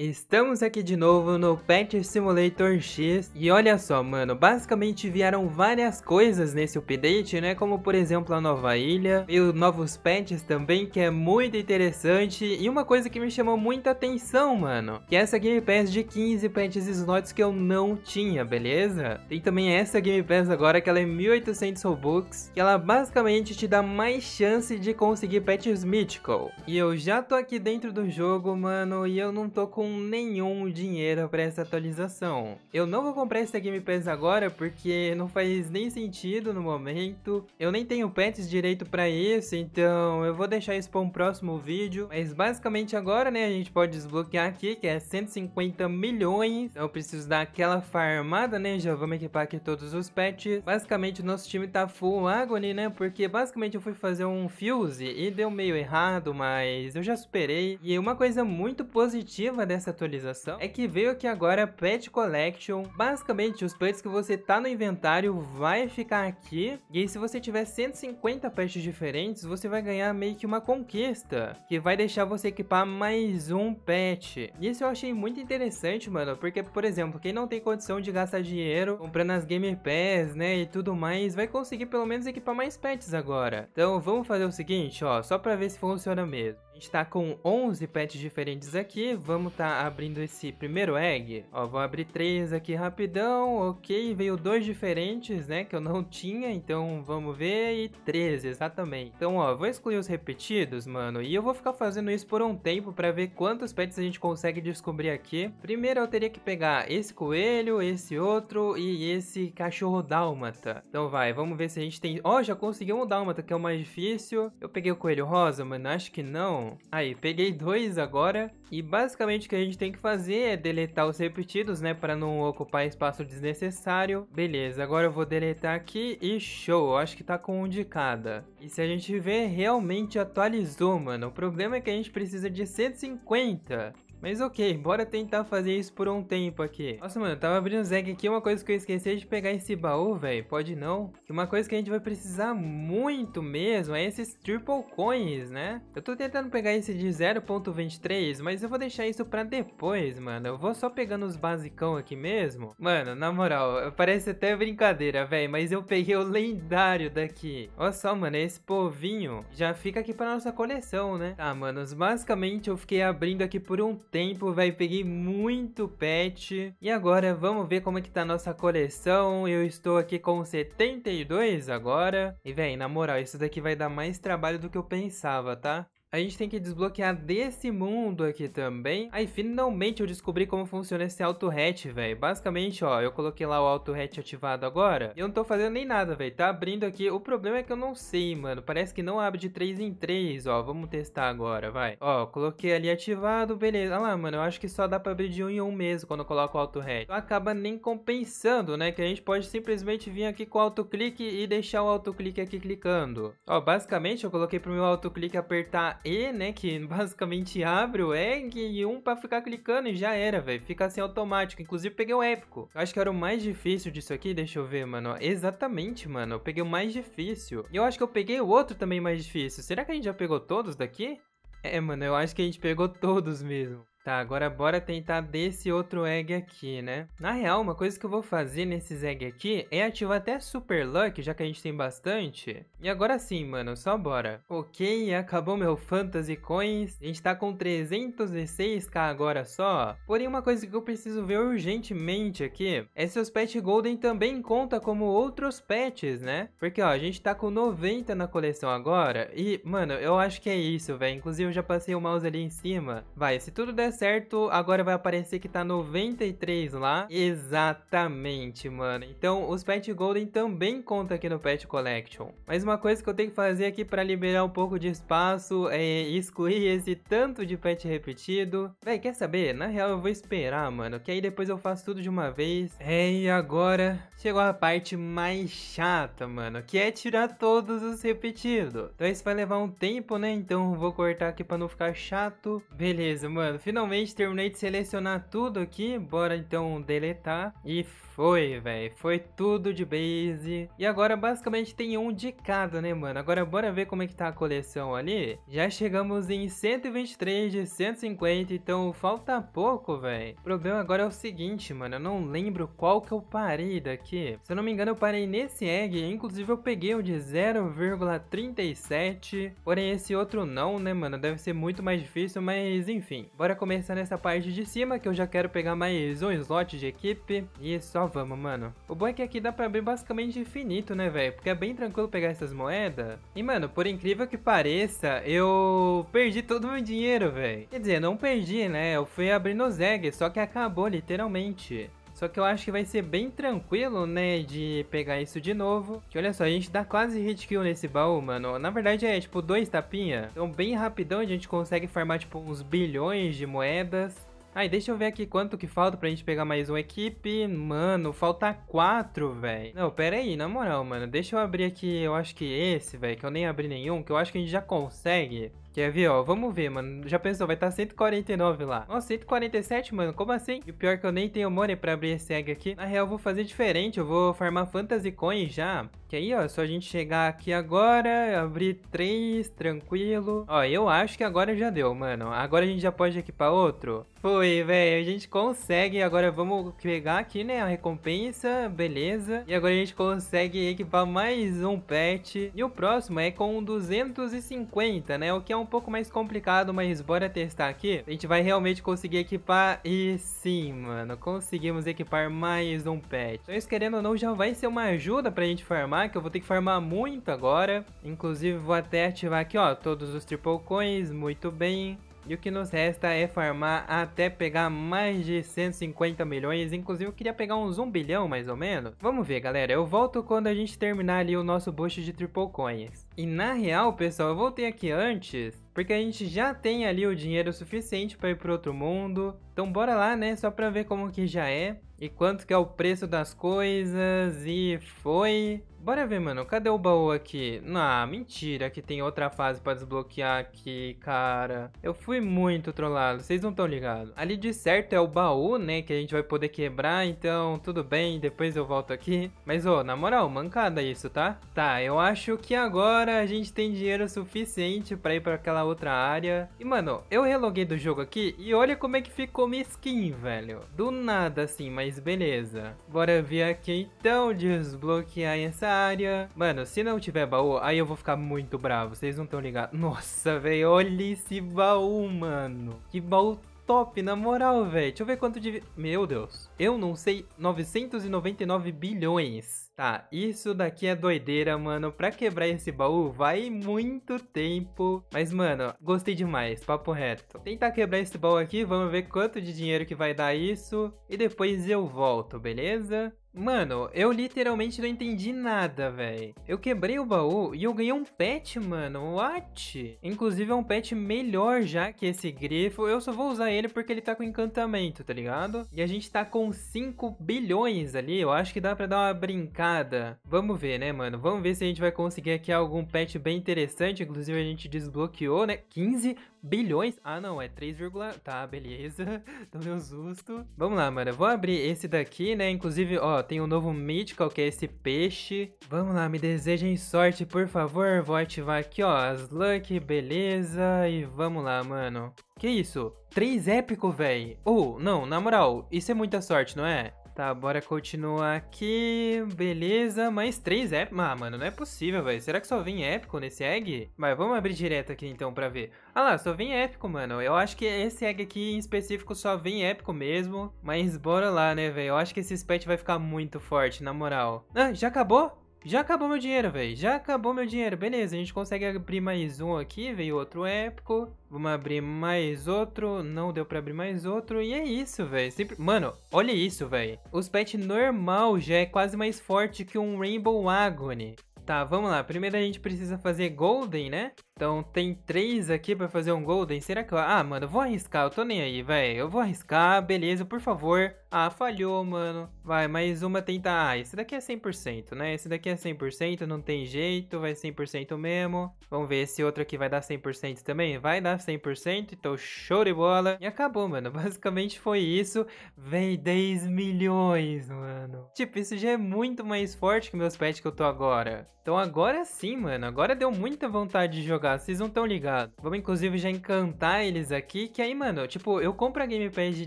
Estamos aqui de novo no Pet Simulator X e olha só mano, basicamente vieram várias coisas nesse update né, como por exemplo a nova ilha e os novos pets também que é muito interessante e uma coisa que me chamou muita atenção mano, que é essa Game Pass de 15 pets slots que eu não tinha, beleza? Tem também essa Game Pass agora que ela é 1800 Robux, que ela basicamente te dá mais chance de conseguir pets Mythical. E eu já tô aqui dentro do jogo mano e eu não tô com com nenhum dinheiro para essa atualização. Eu não vou comprar essa Game Pass agora porque não faz nem sentido no momento. Eu nem tenho pets direito para isso, então eu vou deixar isso para um próximo vídeo. Mas basicamente agora, né, a gente pode desbloquear aqui, que é 150 milhões. eu preciso dar aquela farmada, né, já vamos equipar aqui todos os pets. Basicamente o nosso time tá full Agony, né, porque basicamente eu fui fazer um Fuse e deu meio errado, mas eu já superei. E uma coisa muito positiva dessa dessa atualização é que veio aqui agora Pet Collection. Basicamente, os pets que você tá no inventário vai ficar aqui. E aí, se você tiver 150 pets diferentes, você vai ganhar meio que uma conquista, que vai deixar você equipar mais um pet. E isso eu achei muito interessante, mano, porque, por exemplo, quem não tem condição de gastar dinheiro comprando as Game Pass, né, e tudo mais, vai conseguir pelo menos equipar mais pets agora. Então, vamos fazer o seguinte, ó, só pra ver se funciona mesmo gente está com 11 pets diferentes aqui, vamos tá abrindo esse primeiro egg. Ó, vou abrir três aqui rapidão, ok, veio dois diferentes, né, que eu não tinha, então vamos ver, e 13, exatamente. Então, ó, vou excluir os repetidos, mano, e eu vou ficar fazendo isso por um tempo para ver quantos pets a gente consegue descobrir aqui. Primeiro eu teria que pegar esse coelho, esse outro e esse cachorro dálmata. Então vai, vamos ver se a gente tem... Ó, já conseguiu um dálmata, que é o mais difícil. Eu peguei o coelho rosa, mano, acho que não. Então, aí, peguei dois agora. E basicamente o que a gente tem que fazer é deletar os repetidos, né? Para não ocupar espaço desnecessário. Beleza, agora eu vou deletar aqui e show. Acho que tá com um de cada. E se a gente ver, realmente atualizou, mano. O problema é que a gente precisa de 150. Mas ok, bora tentar fazer isso por um tempo aqui. Nossa, mano, eu tava abrindo o Zeg aqui, uma coisa que eu esqueci é de pegar esse baú, velho. Pode não. E uma coisa que a gente vai precisar muito mesmo é esses triple coins, né? Eu tô tentando pegar esse de 0.23, mas eu vou deixar isso pra depois, mano. Eu vou só pegando os basicão aqui mesmo. Mano, na moral, parece até brincadeira, velho, mas eu peguei o lendário daqui. Olha só, mano, esse povinho já fica aqui pra nossa coleção, né? Tá, manos, basicamente eu fiquei abrindo aqui por um tempo, velho. Peguei muito pet. E agora vamos ver como é que tá a nossa coleção. Eu estou aqui com 72 agora. E, velho, na moral, isso daqui vai dar mais trabalho do que eu pensava, tá? A gente tem que desbloquear desse mundo aqui também. Aí, finalmente eu descobri como funciona esse auto-hatch, velho. Basicamente, ó, eu coloquei lá o auto-hatch ativado agora. E eu não tô fazendo nem nada, velho. Tá abrindo aqui. O problema é que eu não sei, mano. Parece que não abre de 3 em 3, ó. Vamos testar agora, vai. Ó, coloquei ali ativado, beleza. Olha ah lá, mano, eu acho que só dá pra abrir de 1 em 1 mesmo quando eu coloco o auto-hatch. Então acaba nem compensando, né? Que a gente pode simplesmente vir aqui com auto-clique e deixar o auto-clique aqui clicando. Ó, basicamente eu coloquei pro meu auto-clique apertar e, né? Que basicamente abre o egg e um pra ficar clicando e já era, velho. Fica assim automático. Inclusive peguei o épico. Eu acho que era o mais difícil disso aqui. Deixa eu ver, mano. Exatamente, mano. Eu peguei o mais difícil. E eu acho que eu peguei o outro também mais difícil. Será que a gente já pegou todos daqui? É, mano, eu acho que a gente pegou todos mesmo. Tá, agora bora tentar desse outro egg aqui, né? Na real, uma coisa que eu vou fazer nesses egg aqui é ativar até Super Luck, já que a gente tem bastante. E agora sim, mano, só bora. Ok, acabou meu Fantasy Coins. A gente tá com 306k agora só. Porém, uma coisa que eu preciso ver urgentemente aqui é se os Pet Golden também conta como outros pets, né? Porque, ó, a gente tá com 90 na coleção agora. E, mano, eu acho que é isso, velho. Inclusive, eu já passei o mouse ali em cima. Vai, se tudo der certo, agora vai aparecer que tá 93 lá. Exatamente, mano. Então, os Pet Golden também conta aqui no Pet Collection. Mas uma coisa que eu tenho que fazer aqui para liberar um pouco de espaço é excluir esse tanto de pet repetido. Véi, quer saber? Na real, eu vou esperar, mano, que aí depois eu faço tudo de uma vez. É, e agora chegou a parte mais chata, mano, que é tirar todos os repetidos. Então isso vai levar um tempo, né? Então vou cortar aqui para não ficar chato. Beleza, mano. Finalmente finalmente terminei de selecionar tudo aqui, bora então deletar e foi, velho. Foi tudo de base. E agora basicamente tem um de cada, né, mano? Agora bora ver como é que tá a coleção ali. Já chegamos em 123 de 150, então falta pouco, velho. O problema agora é o seguinte, mano. Eu não lembro qual que eu parei daqui. Se eu não me engano, eu parei nesse egg. Inclusive, eu peguei o de 0,37. Porém, esse outro não, né, mano? Deve ser muito mais difícil, mas enfim. Bora começar nessa parte de cima, que eu já quero pegar mais um slot de equipe. E só vamos, mano. O bom é que aqui dá pra abrir basicamente infinito, né, velho? Porque é bem tranquilo pegar essas moedas. E, mano, por incrível que pareça, eu perdi todo o meu dinheiro, velho. Quer dizer, não perdi, né? Eu fui abrir no eggs, só que acabou, literalmente. Só que eu acho que vai ser bem tranquilo, né, de pegar isso de novo. Que olha só, a gente dá quase hit kill nesse baú, mano. Na verdade é, tipo, dois tapinha. Então bem rapidão a gente consegue farmar, tipo, uns bilhões de moedas. Aí, deixa eu ver aqui quanto que falta pra gente pegar mais uma equipe. Mano, falta quatro, velho. Não, pera aí, na moral, mano. Deixa eu abrir aqui, eu acho que esse, velho, que eu nem abri nenhum, que eu acho que a gente já consegue. Quer ver, ó? Vamos ver, mano. Já pensou, vai tá estar 149 lá. Nossa, 147, mano. Como assim? E o pior é que eu nem tenho money pra abrir esse egg aqui. Na real, eu vou fazer diferente. Eu vou farmar Fantasy coins já. Que aí, ó, é só a gente chegar aqui agora, abrir três, tranquilo. Ó, eu acho que agora já deu, mano. Agora a gente já pode equipar outro. Foi, velho. A gente consegue. Agora vamos pegar aqui, né, a recompensa. Beleza. E agora a gente consegue equipar mais um pet. E o próximo é com 250, né? O que é um pouco mais complicado, mas bora testar aqui. A gente vai realmente conseguir equipar e sim, mano, conseguimos equipar mais um pet. Então isso, querendo ou não, já vai ser uma ajuda pra gente farmar, que eu vou ter que farmar muito agora. Inclusive, vou até ativar aqui, ó, todos os triple coins, muito bem. E o que nos resta é farmar até pegar mais de 150 milhões, inclusive eu queria pegar uns 1 bilhão mais ou menos. Vamos ver galera, eu volto quando a gente terminar ali o nosso boost de triple coins. E na real pessoal, eu voltei aqui antes, porque a gente já tem ali o dinheiro suficiente para ir para outro mundo. Então bora lá, né, só para ver como que já é e quanto que é o preço das coisas e foi. Bora ver, mano. Cadê o baú aqui? Ah, mentira que tem outra fase pra desbloquear aqui, cara. Eu fui muito trollado. Vocês não estão ligados. Ali de certo é o baú, né? Que a gente vai poder quebrar. Então, tudo bem. Depois eu volto aqui. Mas, ô, na moral, mancada isso, tá? Tá, eu acho que agora a gente tem dinheiro suficiente pra ir pra aquela outra área. E, mano, eu reloguei do jogo aqui e olha como é que ficou minha skin, velho. Do nada, assim, mas beleza. Bora vir aqui, então, desbloquear essa área. Mano, se não tiver baú, aí eu vou ficar muito bravo. Vocês não estão ligados. Nossa, velho, olha esse baú, mano. Que baú top, na moral, velho. Deixa eu ver quanto de... Meu Deus. Eu não sei. 999 bilhões. Tá, isso daqui é doideira, mano. Pra quebrar esse baú vai muito tempo. Mas, mano, gostei demais. Papo reto. Tentar quebrar esse baú aqui. Vamos ver quanto de dinheiro que vai dar isso. E depois eu volto, beleza? Mano, eu literalmente não entendi nada, velho. Eu quebrei o baú e eu ganhei um pet, mano. What? Inclusive é um pet melhor já que esse grifo. Eu só vou usar ele porque ele tá com encantamento, tá ligado? E a gente tá com 5 bilhões ali. Eu acho que dá pra dar uma brincada. Vamos ver, né, mano? Vamos ver se a gente vai conseguir aqui algum pet bem interessante. Inclusive a gente desbloqueou, né? 15 bilhões. Ah, não. É 3, tá, beleza. Tomei um susto. Vamos lá, mano. Eu vou abrir esse daqui, né? Inclusive, ó, tem um novo Mythical, que é esse peixe. Vamos lá, me desejem sorte, por favor. Vou ativar aqui, ó, as Luck, beleza. E vamos lá, mano. Que isso? Três épico, véi. Ou, oh, não, na moral, isso é muita sorte, não é? Tá, bora continuar aqui. Beleza, mais três épicos. Ah, mano, não é possível, velho. Será que só vem épico nesse egg? Mas vamos abrir direto aqui então pra ver. Ah lá, só vem épico, mano. Eu acho que esse egg aqui em específico só vem épico mesmo. Mas bora lá, né, velho. Eu acho que esse pet vai ficar muito forte, na moral. Ah, já acabou? Já acabou meu dinheiro, velho. Já acabou meu dinheiro. Beleza, a gente consegue abrir mais um aqui. Veio outro épico. Vamos abrir mais outro. Não deu pra abrir mais outro. E é isso, velho. Sempre... Mano, olha isso, velho. Os pets normal já é quase mais forte que um Rainbow Agony. Tá, vamos lá. Primeiro a gente precisa fazer Golden, né? Então tem três aqui pra fazer um Golden. Será que eu... Ah, mano, eu vou arriscar. Eu tô nem aí, velho. Eu vou arriscar. Beleza, por favor. Ah, falhou, mano. Vai, mais uma tentar. Ah, esse daqui é 100%, né? Esse daqui é 100%, não tem jeito, vai 100% mesmo. Vamos ver esse outro aqui vai dar 100% também. Vai dar 100%, então show de bola. E acabou, mano. Basicamente foi isso. Vem 10 milhões, mano. Tipo, isso já é muito mais forte que meus pets que eu tô agora. Então agora sim, mano. Agora deu muita vontade de jogar, vocês não estão ligados. Vamos, inclusive, já encantar eles aqui, que aí, mano, tipo, eu compro a Gamepad de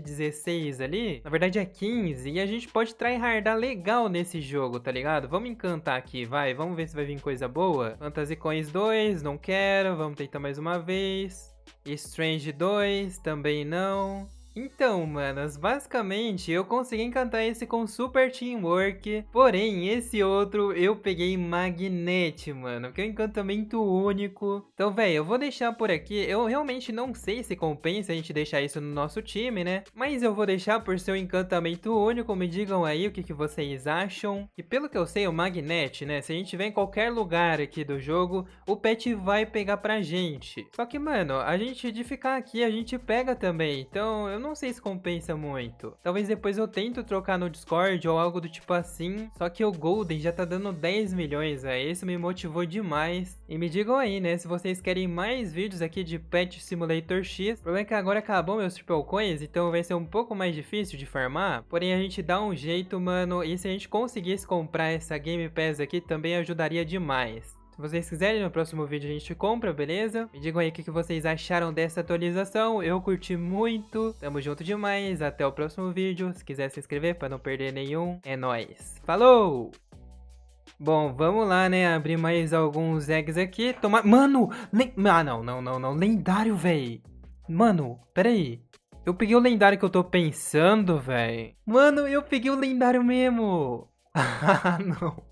16 ali. Na verdade, dia é 15 e a gente pode tryhardar legal nesse jogo, tá ligado? Vamos encantar aqui, vai. Vamos ver se vai vir coisa boa. Fantasy Coins 2, não quero. Vamos tentar mais uma vez. Strange 2, também não. Então, manas, basicamente eu consegui encantar esse com Super Teamwork, porém esse outro eu peguei Magnete, mano, que é um encantamento único. Então, velho, eu vou deixar por aqui, eu realmente não sei se compensa a gente deixar isso no nosso time, né? Mas eu vou deixar por ser um encantamento único, me digam aí o que, que vocês acham. E pelo que eu sei, o Magnete, né, se a gente vem em qualquer lugar aqui do jogo, o pet vai pegar pra gente. Só que, mano, a gente de ficar aqui, a gente pega também, então eu não sei se compensa muito. Talvez depois eu tento trocar no Discord ou algo do tipo assim. Só que o Golden já tá dando 10 milhões, velho. Isso me motivou demais. E me digam aí, né, se vocês querem mais vídeos aqui de Pet Simulator X. O problema é que agora acabou meus Triple Coins, então vai ser um pouco mais difícil de farmar. Porém, a gente dá um jeito, mano. E se a gente conseguisse comprar essa Game Pass aqui, também ajudaria demais vocês quiserem, no próximo vídeo a gente compra, beleza? Me digam aí o que vocês acharam dessa atualização, eu curti muito, tamo junto demais, até o próximo vídeo, se quiser se inscrever pra não perder nenhum, é nóis. Falou! Bom, vamos lá, né? Abrir mais alguns eggs aqui. Tomar. Mano! Le... Ah, não, não, não, não. Lendário, velho. Mano, peraí. Eu peguei o lendário que eu tô pensando, velho. Mano, eu peguei o lendário mesmo. ah, não.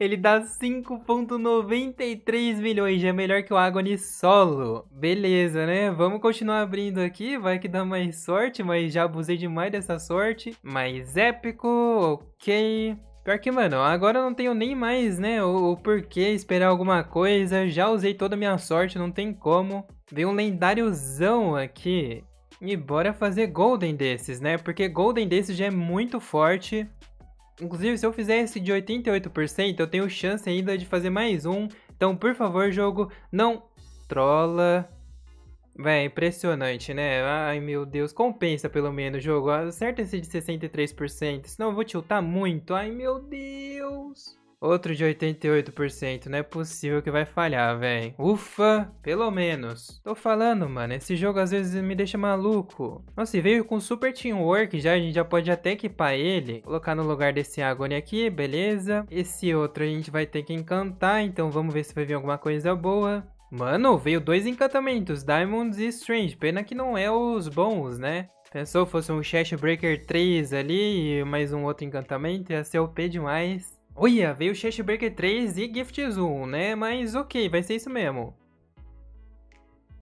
Ele dá 5.93 milhões, já é melhor que o Agony solo. Beleza, né? Vamos continuar abrindo aqui, vai que dá mais sorte, mas já abusei demais dessa sorte. Mais épico, ok. Pior que, mano, agora eu não tenho nem mais, né, o, o porquê esperar alguma coisa, já usei toda a minha sorte, não tem como. Veio um lendáriozão aqui, e bora fazer Golden desses, né? Porque Golden desses já é muito forte. Inclusive, se eu fizer esse de 88%, eu tenho chance ainda de fazer mais um. Então, por favor, jogo, não trola. Véi, impressionante, né? Ai, meu Deus, compensa pelo menos o jogo. Acerta esse de 63%, senão eu vou tiltar muito. Ai, meu Deus. Outro de 88%, não é possível que vai falhar, velho. Ufa, pelo menos. Tô falando, mano, esse jogo às vezes me deixa maluco. Nossa, e veio com super teamwork já, a gente já pode até equipar ele. Colocar no lugar desse Agony aqui, beleza. Esse outro a gente vai ter que encantar, então vamos ver se vai vir alguma coisa boa. Mano, veio dois encantamentos, Diamonds e Strange. Pena que não é os bons, né? Pensou fosse um Chest Breaker 3 ali e mais um outro encantamento, ia ser OP demais. Olha, veio Shash Breaker 3 e Gift Zoom, né? Mas ok, vai ser isso mesmo.